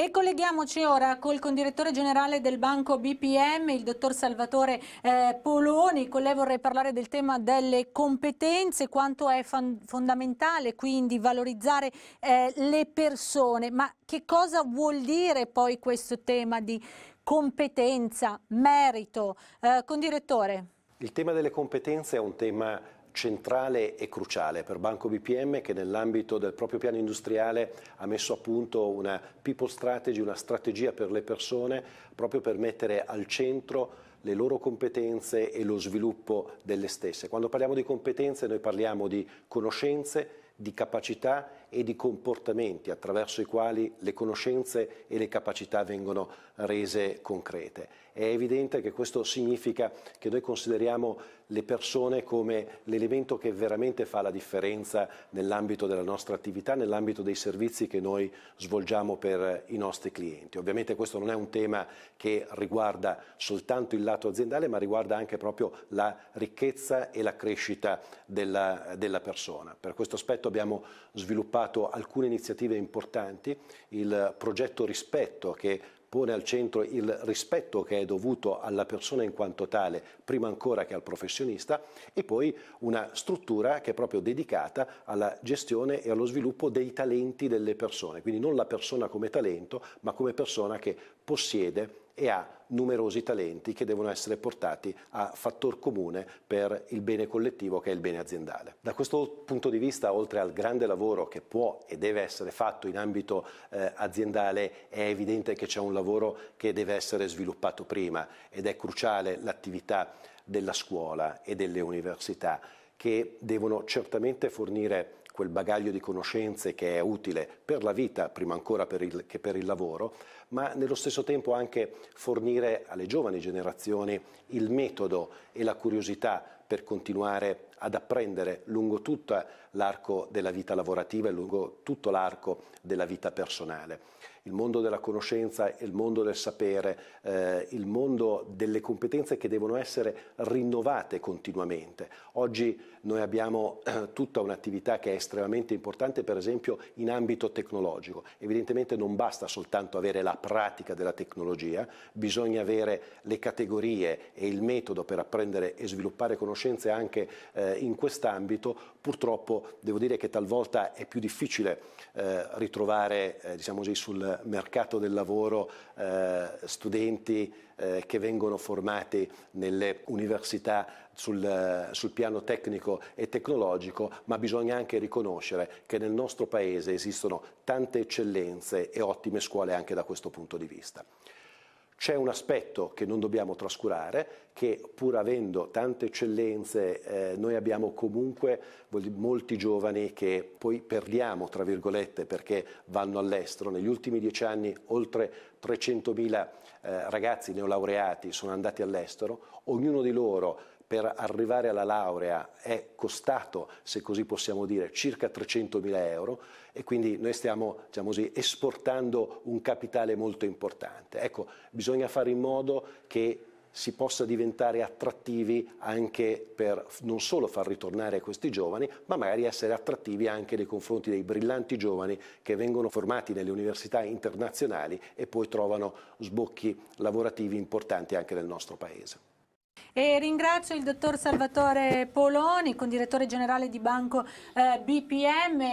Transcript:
E colleghiamoci ora col condirettore generale del Banco BPM, il dottor Salvatore eh, Poloni. Con lei vorrei parlare del tema delle competenze, quanto è fondamentale quindi valorizzare eh, le persone. Ma che cosa vuol dire poi questo tema di competenza, merito? Eh, condirettore. Il tema delle competenze è un tema centrale e cruciale per Banco BPM che nell'ambito del proprio piano industriale ha messo a punto una people strategy, una strategia per le persone proprio per mettere al centro le loro competenze e lo sviluppo delle stesse. Quando parliamo di competenze noi parliamo di conoscenze, di capacità e di comportamenti attraverso i quali le conoscenze e le capacità vengono rese concrete. È evidente che questo significa che noi consideriamo le persone come l'elemento che veramente fa la differenza nell'ambito della nostra attività, nell'ambito dei servizi che noi svolgiamo per i nostri clienti. Ovviamente questo non è un tema che riguarda soltanto il lato aziendale, ma riguarda anche proprio la ricchezza e la crescita della, della persona. Per questo aspetto abbiamo sviluppato sviluppato alcune iniziative importanti, il progetto Rispetto che pone al centro il rispetto che è dovuto alla persona in quanto tale, prima ancora che al professionista, e poi una struttura che è proprio dedicata alla gestione e allo sviluppo dei talenti delle persone, quindi non la persona come talento, ma come persona che possiede e ha numerosi talenti che devono essere portati a fattor comune per il bene collettivo che è il bene aziendale. Da questo punto di vista, oltre al grande lavoro che può e deve essere fatto in ambito eh, aziendale, è evidente che c'è un lavoro che deve essere sviluppato prima ed è cruciale l'attività della scuola e delle università che devono certamente fornire quel bagaglio di conoscenze che è utile per la vita, prima ancora per il, che per il lavoro, ma nello stesso tempo anche fornire alle giovani generazioni il metodo e la curiosità per continuare ad apprendere lungo tutto l'arco della vita lavorativa e lungo tutto l'arco della vita personale. Il mondo della conoscenza, il mondo del sapere, eh, il mondo delle competenze che devono essere rinnovate continuamente. Oggi noi abbiamo eh, tutta un'attività che è estremamente importante, per esempio in ambito tecnologico. Evidentemente non basta soltanto avere la pratica della tecnologia, bisogna avere le categorie e il metodo per apprendere e sviluppare conoscenze anche eh, eh, in quest'ambito. Purtroppo devo dire che talvolta è più difficile eh, ritrovare eh, diciamo così, sul mercato del lavoro eh, studenti eh, che vengono formati nelle università sul, sul, piano tecnico e tecnologico, ma bisogna anche riconoscere che nel nostro Paese esistono tante eccellenze e ottime scuole anche da questo punto di vista. C'è un aspetto che non dobbiamo trascurare, che pur avendo tante eccellenze eh, noi abbiamo comunque molti giovani che poi perdiamo, tra virgolette, perché vanno all'estero. Negli ultimi dieci anni oltre 300.000 eh, ragazzi neolaureati sono andati all'estero, ognuno di loro per arrivare alla laurea è costato, se così possiamo dire, circa 300.000 euro e quindi noi stiamo diciamo così, esportando un capitale molto importante. Ecco, bisogna fare in modo che si possa diventare attrattivi anche per non solo far ritornare questi giovani, ma magari essere attrattivi anche nei confronti dei brillanti giovani che vengono formati nelle università internazionali e poi trovano sbocchi lavorativi importanti anche nel nostro Paese. E ringrazio il dottor Salvatore Poloni, con direttore generale di Banco eh, BPM.